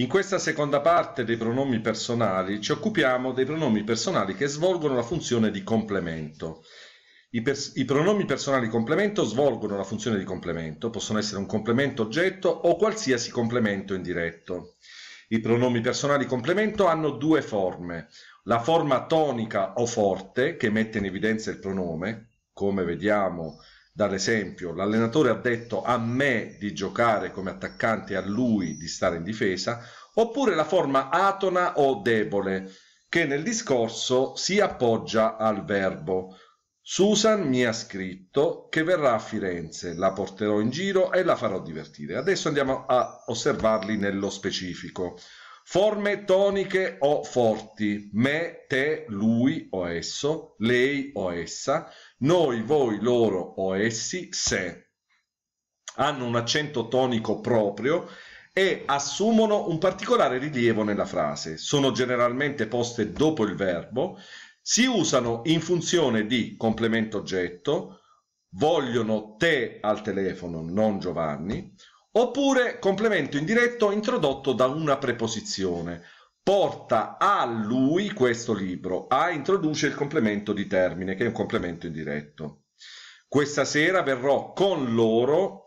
In questa seconda parte dei pronomi personali ci occupiamo dei pronomi personali che svolgono la funzione di complemento. I, I, pronomi personali complemento svolgono la funzione di complemento, possono essere un complemento oggetto o qualsiasi complemento indiretto. I pronomi personali complemento hanno due forme, la forma tonica o forte che mette in evidenza il pronome, come vediamo dall'esempio, l'allenatore ha detto a me di giocare come attaccante e a lui di stare in difesa, oppure la forma atona o debole, che nel discorso si appoggia al verbo. Susan mi ha scritto che verrà a Firenze, la porterò in giro e la farò divertire. Adesso andiamo a osservarli nello specifico. Forme toniche o forti, me, te, lui o esso, lei o essa, noi, voi, loro o essi, se. Hanno un accento tonico proprio e assumono un particolare rilievo nella frase. Sono generalmente poste dopo il verbo, si usano in funzione di complemento oggetto, vogliono te al telefono, non Giovanni, oppure complemento indiretto introdotto da una preposizione. Porta a lui questo libro. A introduce il complemento di termine, che è un complemento indiretto. Questa sera verrò con loro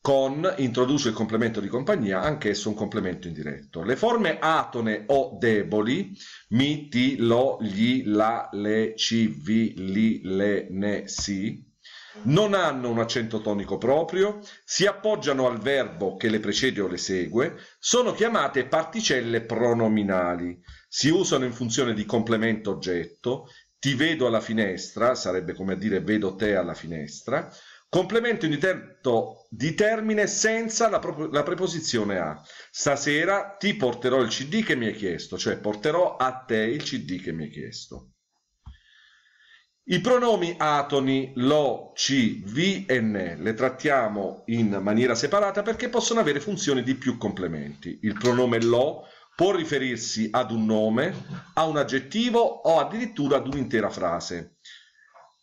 con introduce il complemento di compagnia, anch'esso un complemento indiretto. Le forme atone o deboli, mi, ti, lo, gli, la, le, ci, vi, li, le, ne, si, non hanno un accento tonico proprio, si appoggiano al verbo che le precede o le segue, sono chiamate particelle pronominali, si usano in funzione di complemento oggetto, ti vedo alla finestra, sarebbe come a dire vedo te alla finestra, complemento in inutento di termine senza la, la preposizione a. Stasera ti porterò il CD che mi hai chiesto, cioè porterò a te il CD che mi hai chiesto. I pronomi atoni, lo, ci, vi e ne le trattiamo in maniera separata perché possono avere funzioni di più complementi. Il pronome lo può riferirsi ad un nome, a un aggettivo o addirittura ad un'intera frase.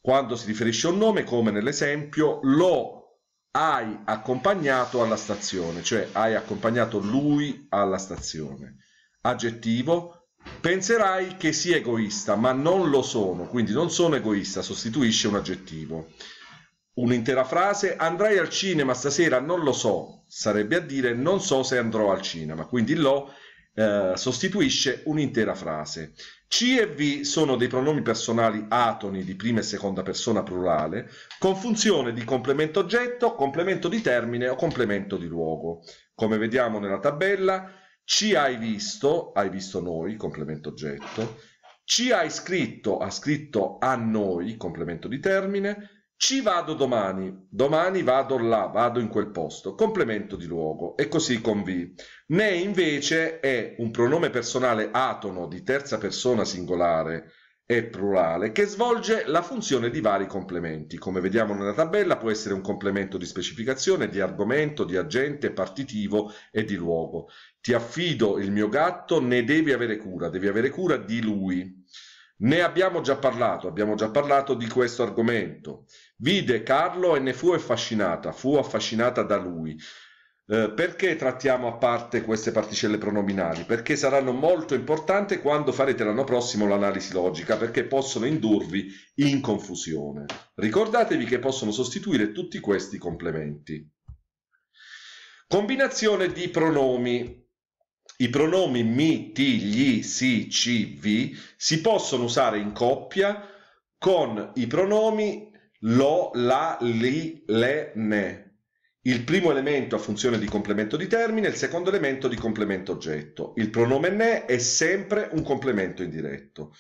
Quando si riferisce a un nome, come nell'esempio, lo hai accompagnato alla stazione, cioè hai accompagnato lui alla stazione. Aggettivo, Penserai che sia egoista, ma non lo sono, quindi non sono egoista, sostituisce un aggettivo. Un'intera frase, andrai al cinema stasera, non lo so, sarebbe a dire non so se andrò al cinema, quindi lo eh, sostituisce un'intera frase. C e V sono dei pronomi personali atoni di prima e seconda persona plurale con funzione di complemento oggetto, complemento di termine o complemento di luogo. Come vediamo nella tabella, ci hai visto, hai visto noi, complemento oggetto, ci hai scritto, ha scritto a noi, complemento di termine, ci vado domani, domani vado là, vado in quel posto, complemento di luogo, e così con vi. Ne invece è un pronome personale atono di terza persona singolare, e plurale che svolge la funzione di vari complementi. Come vediamo nella tabella può essere un complemento di specificazione, di argomento, di agente, partitivo e di luogo. Ti affido il mio gatto, ne devi avere cura, devi avere cura di lui. Ne abbiamo già parlato, abbiamo già parlato di questo argomento. Vide Carlo e ne fu affascinata, fu affascinata da lui. Eh, perché trattiamo a parte queste particelle pronominali? Perché saranno molto importanti quando farete l'anno prossimo l'analisi logica, perché possono indurvi in confusione. Ricordatevi che possono sostituire tutti questi complementi. Combinazione di pronomi. I pronomi mi, ti, gli, si, ci, vi si possono usare in coppia con i pronomi lo, la, li, le, ne il primo elemento ha funzione di complemento di termine, il secondo elemento di complemento oggetto. Il pronome ne è sempre un complemento indiretto.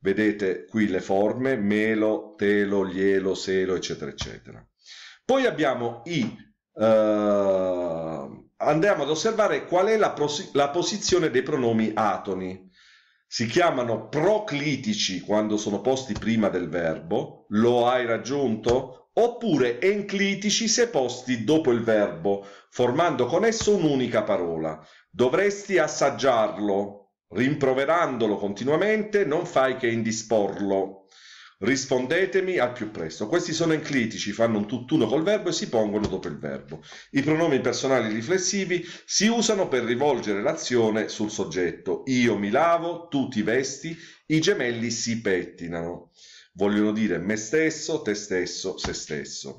Vedete qui le forme, melo, telo, glielo, selo, eccetera, eccetera. Poi abbiamo i... Uh, andiamo ad osservare qual è la, la posizione dei pronomi atoni. Si chiamano proclitici quando sono posti prima del verbo. Lo hai raggiunto? oppure enclitici se posti dopo il verbo, formando con esso un'unica parola. Dovresti assaggiarlo, rimproverandolo continuamente, non fai che indisporlo. Rispondetemi al più presto. Questi sono enclitici, fanno un tutt'uno col verbo e si pongono dopo il verbo. I pronomi personali riflessivi si usano per rivolgere l'azione sul soggetto. Io mi lavo, tu ti vesti, i gemelli si pettinano vogliono dire me stesso, te stesso, se stesso.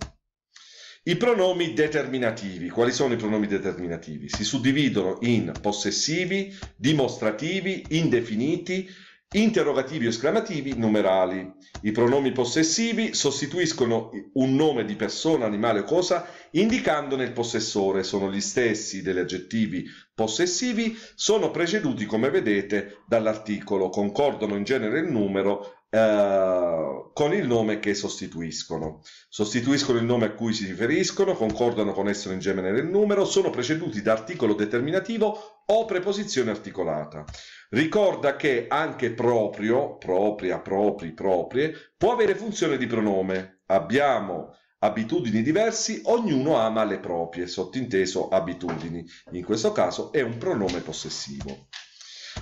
I pronomi determinativi. Quali sono i pronomi determinativi? Si suddividono in possessivi, dimostrativi, indefiniti, interrogativi o esclamativi, numerali. I pronomi possessivi sostituiscono un nome di persona, animale o cosa indicandone il possessore. Sono gli stessi degli aggettivi possessivi, sono preceduti, come vedete, dall'articolo, concordano in genere il numero eh, con il nome che sostituiscono. Sostituiscono il nome a cui si riferiscono, concordano con esso in genere nel numero, sono preceduti da articolo determinativo o preposizione articolata. Ricorda che anche proprio, propria, propri, proprie, può avere funzione di pronome. Abbiamo abitudini diversi, ognuno ama le proprie, sottinteso abitudini. In questo caso è un pronome possessivo.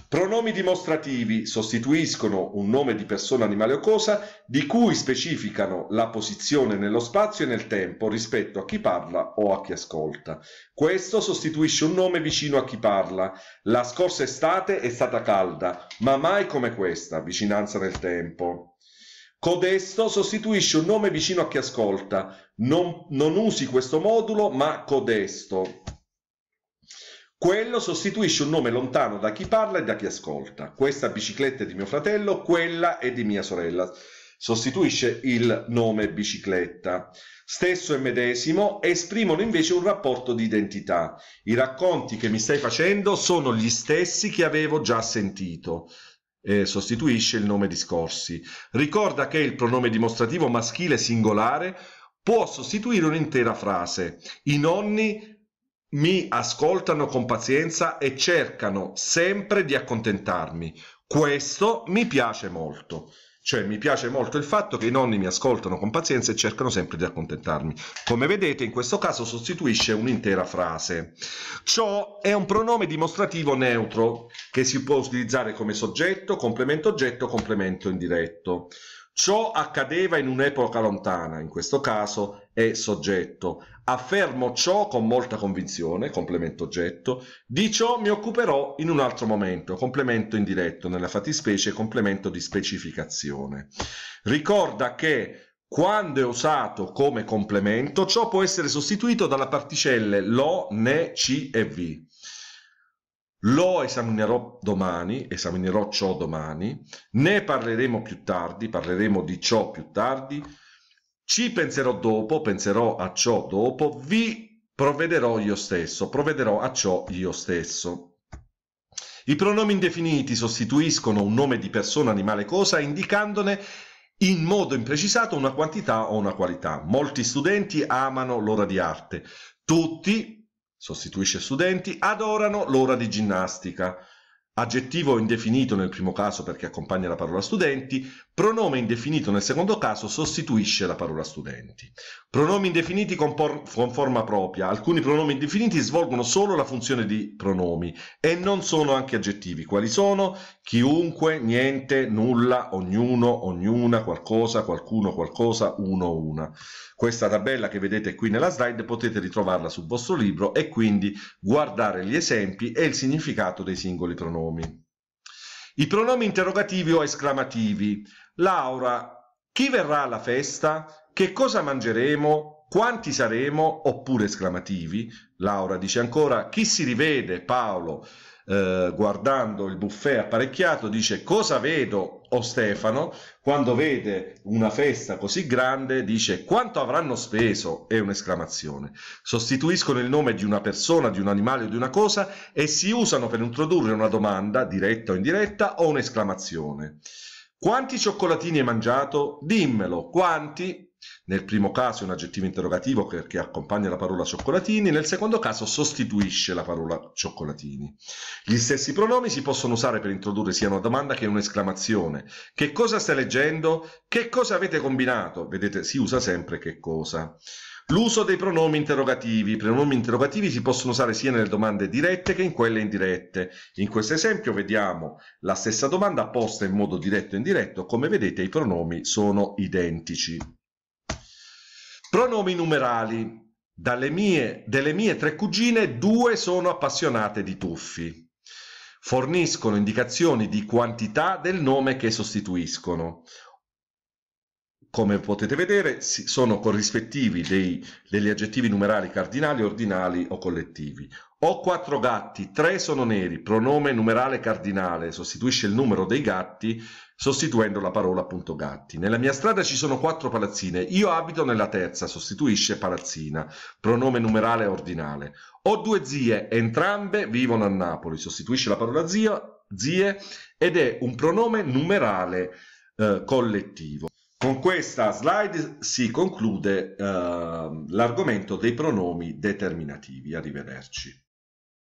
Pronomi dimostrativi sostituiscono un nome di persona, animale o cosa di cui specificano la posizione nello spazio e nel tempo rispetto a chi parla o a chi ascolta. Questo sostituisce un nome vicino a chi parla. La scorsa estate è stata calda, ma mai come questa, vicinanza nel tempo. Codesto sostituisce un nome vicino a chi ascolta. Non, non usi questo modulo, ma codesto. Quello sostituisce un nome lontano da chi parla e da chi ascolta. Questa bicicletta è di mio fratello, quella è di mia sorella. Sostituisce il nome bicicletta. Stesso e medesimo esprimono invece un rapporto di identità. I racconti che mi stai facendo sono gli stessi che avevo già sentito. Eh, sostituisce il nome discorsi. Ricorda che il pronome dimostrativo maschile singolare può sostituire un'intera frase. I nonni mi ascoltano con pazienza e cercano sempre di accontentarmi. Questo mi piace molto. Cioè mi piace molto il fatto che i nonni mi ascoltano con pazienza e cercano sempre di accontentarmi. Come vedete in questo caso sostituisce un'intera frase. Ciò è un pronome dimostrativo neutro che si può utilizzare come soggetto, complemento oggetto, complemento indiretto. Ciò accadeva in un'epoca lontana, in questo caso è soggetto. Affermo ciò con molta convinzione, complemento oggetto, di ciò mi occuperò in un altro momento, complemento indiretto, nella fattispecie complemento di specificazione. Ricorda che quando è usato come complemento, ciò può essere sostituito dalla particelle lo, ne, ci e vi lo esaminerò domani, esaminerò ciò domani, ne parleremo più tardi, parleremo di ciò più tardi, ci penserò dopo, penserò a ciò dopo, vi provvederò io stesso, provvederò a ciò io stesso. I pronomi indefiniti sostituiscono un nome di persona, animale, cosa, indicandone in modo imprecisato una quantità o una qualità. Molti studenti amano l'ora di arte. Tutti sostituisce studenti, adorano l'ora di ginnastica. Aggettivo indefinito nel primo caso perché accompagna la parola studenti, Pronome indefinito nel secondo caso sostituisce la parola studenti. Pronomi indefiniti con, con, forma propria. Alcuni pronomi indefiniti svolgono solo la funzione di pronomi e non sono anche aggettivi. Quali sono? Chiunque, niente, nulla, ognuno, ognuna, qualcosa, qualcuno, qualcosa, uno, una. Questa tabella che vedete qui nella slide potete ritrovarla sul vostro libro e quindi guardare gli esempi e il significato dei singoli pronomi. I pronomi interrogativi o esclamativi Laura, chi verrà alla festa? Che cosa mangeremo? Quanti saremo? Oppure esclamativi. Laura dice ancora, chi si rivede? Paolo, eh, guardando il buffet apparecchiato, dice cosa vedo? O Stefano, quando vede una festa così grande, dice quanto avranno speso? È un'esclamazione. Sostituiscono il nome di una persona, di un animale o di una cosa e si usano per introdurre una domanda, diretta o indiretta, o un'esclamazione. Quanti cioccolatini hai mangiato? Dimmelo, quanti? Nel primo caso è un aggettivo interrogativo perché accompagna la parola cioccolatini, nel secondo caso sostituisce la parola cioccolatini. Gli stessi pronomi si possono usare per introdurre sia una domanda che un'esclamazione. Che cosa stai leggendo? Che cosa avete combinato? Vedete, si usa sempre che cosa. L'uso dei pronomi interrogativi. I pronomi interrogativi si possono usare sia nelle domande dirette che in quelle indirette. In questo esempio vediamo la stessa domanda posta in modo diretto e indiretto. Come vedete i pronomi sono identici. Pronomi numerali. Mie, delle mie tre cugine, due sono appassionate di tuffi forniscono indicazioni di quantità del nome che sostituiscono. Come potete vedere sono corrispettivi dei, degli aggettivi numerali cardinali, ordinali o collettivi. Ho quattro gatti, tre sono neri, pronome numerale cardinale, sostituisce il numero dei gatti sostituendo la parola appunto gatti. Nella mia strada ci sono quattro palazzine, io abito nella terza, sostituisce palazzina, pronome numerale ordinale. Ho due zie, entrambe vivono a Napoli, sostituisce la parola zio, zie ed è un pronome numerale eh, collettivo. Con questa slide si conclude eh, l'argomento dei pronomi determinativi. Arrivederci.